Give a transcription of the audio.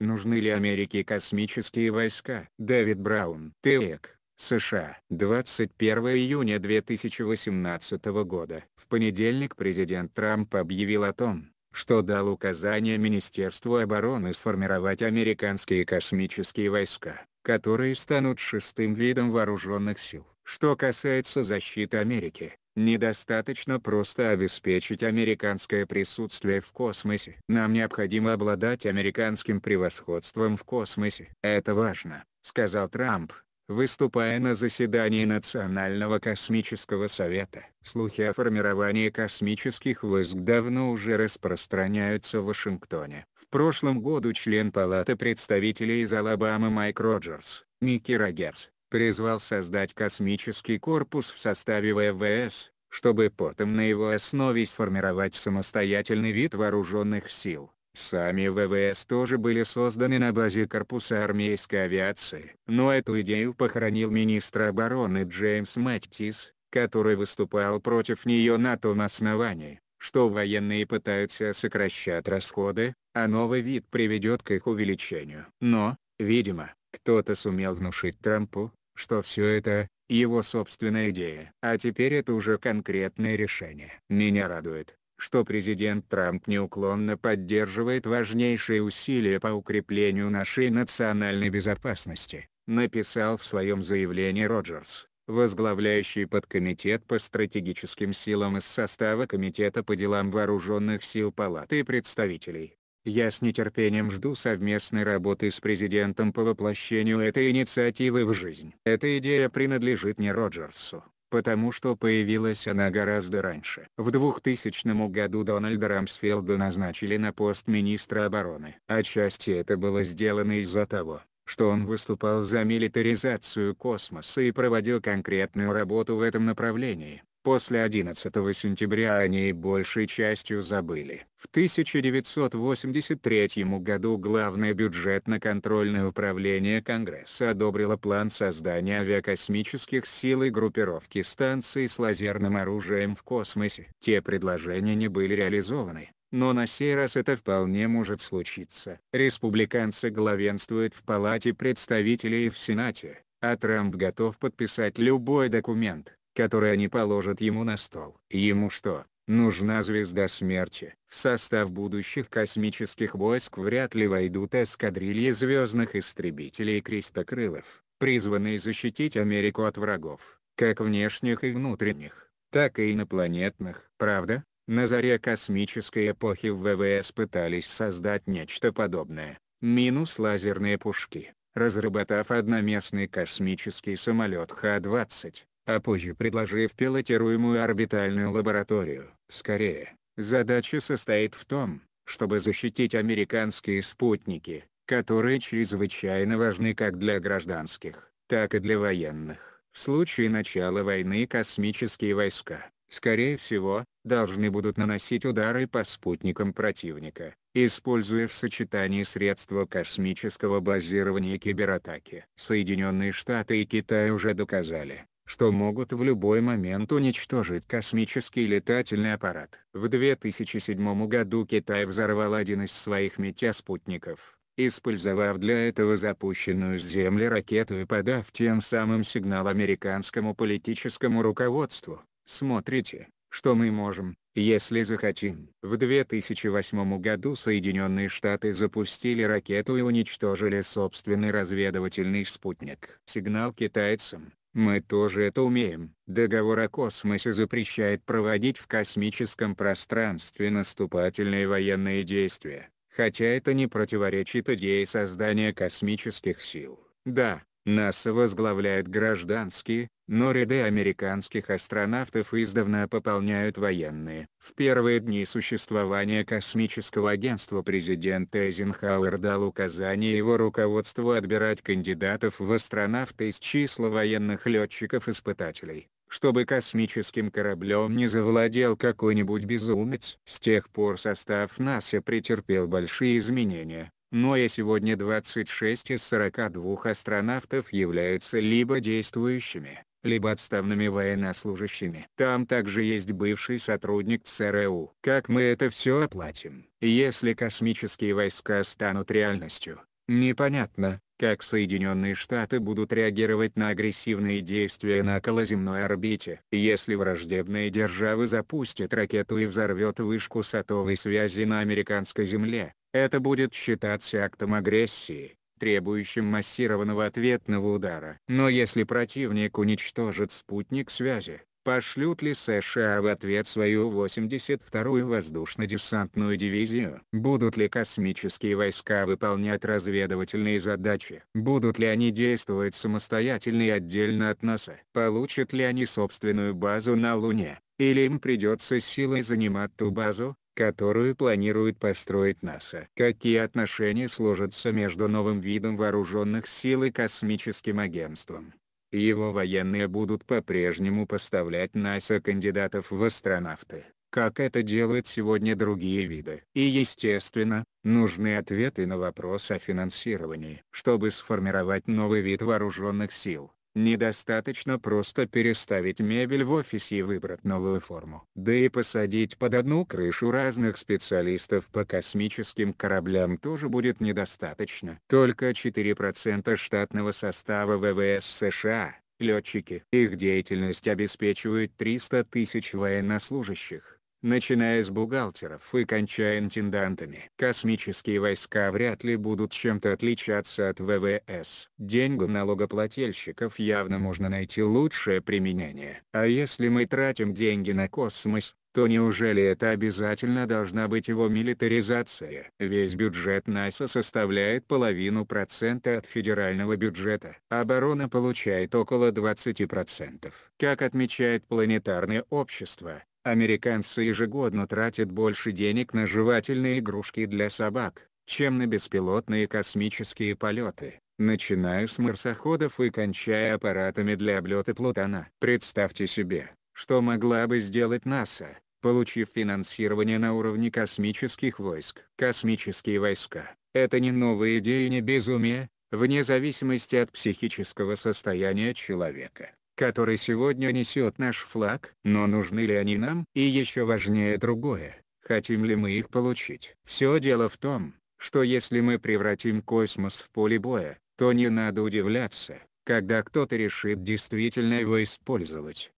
Нужны ли Америке космические войска? Дэвид Браун, ТЭК, США. 21 июня 2018 года. В понедельник президент Трамп объявил о том, что дал указание Министерству обороны сформировать американские космические войска, которые станут шестым видом вооруженных сил. Что касается защиты Америки, Недостаточно просто обеспечить американское присутствие в космосе. Нам необходимо обладать американским превосходством в космосе. Это важно, сказал Трамп, выступая на заседании Национального космического совета. Слухи о формировании космических войск давно уже распространяются в Вашингтоне. В прошлом году член Палаты представителей из Алабамы Майк Роджерс, Микки Рогерс, призвал создать космический корпус в составе ВВС, чтобы потом на его основе сформировать самостоятельный вид вооруженных сил. Сами ВВС тоже были созданы на базе корпуса армейской авиации. Но эту идею похоронил министр обороны Джеймс Мэттис, который выступал против нее на том основании, что военные пытаются сокращать расходы, а новый вид приведет к их увеличению. Но, видимо, кто-то сумел внушить Трампу, что все это — его собственная идея. А теперь это уже конкретное решение. Меня радует, что президент Трамп неуклонно поддерживает важнейшие усилия по укреплению нашей национальной безопасности, написал в своем заявлении Роджерс, возглавляющий подкомитет по стратегическим силам из состава Комитета по делам вооруженных сил Палаты представителей. Я с нетерпением жду совместной работы с президентом по воплощению этой инициативы в жизнь. Эта идея принадлежит не Роджерсу, потому что появилась она гораздо раньше. В 2000 году Дональда Рамсфелда назначили на пост министра обороны. Отчасти это было сделано из-за того, что он выступал за милитаризацию космоса и проводил конкретную работу в этом направлении. После 11 сентября они большей частью забыли. В 1983 году Главное бюджетно-контрольное управление Конгресса одобрило план создания авиакосмических сил и группировки станций с лазерным оружием в космосе. Те предложения не были реализованы, но на сей раз это вполне может случиться. Республиканцы главенствуют в Палате представителей и в Сенате, а Трамп готов подписать любой документ который они положат ему на стол. Ему что, нужна звезда смерти? В состав будущих космических войск вряд ли войдут эскадрильи звездных истребителей Крестокрылов, призванные защитить Америку от врагов, как внешних и внутренних, так и инопланетных. Правда? На заре космической эпохи в ВВС пытались создать нечто подобное, минус лазерные пушки разработав одноместный космический самолет Х-20, а позже предложив пилотируемую орбитальную лабораторию. Скорее, задача состоит в том, чтобы защитить американские спутники, которые чрезвычайно важны как для гражданских, так и для военных. В случае начала войны космические войска, скорее всего, должны будут наносить удары по спутникам противника, используя в сочетании средства космического базирования кибератаки. Соединенные Штаты и Китай уже доказали, что могут в любой момент уничтожить космический летательный аппарат. В 2007 году Китай взорвал один из своих метеоспутников, использовав для этого запущенную с Земли ракету и подав тем самым сигнал американскому политическому руководству, смотрите, что мы можем, если захотим. В 2008 году Соединенные Штаты запустили ракету и уничтожили собственный разведывательный спутник. Сигнал китайцам, мы тоже это умеем. Договор о космосе запрещает проводить в космическом пространстве наступательные военные действия, хотя это не противоречит идее создания космических сил. Да, НАСА возглавляют гражданские, но ряды американских астронавтов издавна пополняют военные. В первые дни существования космического агентства президент Эйзенхауэр дал указание его руководству отбирать кандидатов в астронавты из числа военных летчиков-испытателей чтобы космическим кораблем не завладел какой-нибудь безумец. С тех пор состав НАСА претерпел большие изменения но ну, и а сегодня 26 из 42 астронавтов являются либо действующими, либо отставными военнослужащими. Там также есть бывший сотрудник ЦРУ. Как мы это все оплатим? Если космические войска станут реальностью, непонятно, как Соединенные Штаты будут реагировать на агрессивные действия на околоземной орбите. Если враждебные державы запустят ракету и взорвет вышку сотовой связи на американской земле, это будет считаться актом агрессии, требующим массированного ответного удара. Но если противник уничтожит спутник связи, пошлют ли США в ответ свою 82-ю воздушно-десантную дивизию? Будут ли космические войска выполнять разведывательные задачи? Будут ли они действовать самостоятельно и отдельно от НАСА? Получат ли они собственную базу на Луне? Или им придется силой занимать ту базу, которую планирует построить НАСА. Какие отношения сложатся между новым видом вооруженных сил и космическим агентством? Его военные будут по-прежнему поставлять НАСА кандидатов в астронавты, как это делают сегодня другие виды. И естественно, нужны ответы на вопрос о финансировании. Чтобы сформировать новый вид вооруженных сил, Недостаточно просто переставить мебель в офисе и выбрать новую форму. Да и посадить под одну крышу разных специалистов по космическим кораблям тоже будет недостаточно. Только 4% штатного состава ВВС США летчики. Их деятельность обеспечивает 300 тысяч военнослужащих начиная с бухгалтеров и кончая интендантами. Космические войска вряд ли будут чем-то отличаться от ВВС. Деньгам налогоплательщиков явно можно найти лучшее применение. А если мы тратим деньги на космос, то неужели это обязательно должна быть его милитаризация? Весь бюджет НАСА составляет половину процента от федерального бюджета. Оборона получает около 20%. Как отмечает планетарное общество, Американцы ежегодно тратят больше денег на жевательные игрушки для собак, чем на беспилотные космические полеты, начиная с марсоходов и кончая аппаратами для облета Плутона. Представьте себе, что могла бы сделать НАСА, получив финансирование на уровне космических войск. Космические войска — это не новая идея не безумие, вне зависимости от психического состояния человека который сегодня несет наш флаг. Но нужны ли они нам? И еще важнее другое, хотим ли мы их получить. Все дело в том, что если мы превратим космос в поле боя, то не надо удивляться, когда кто-то решит действительно его использовать.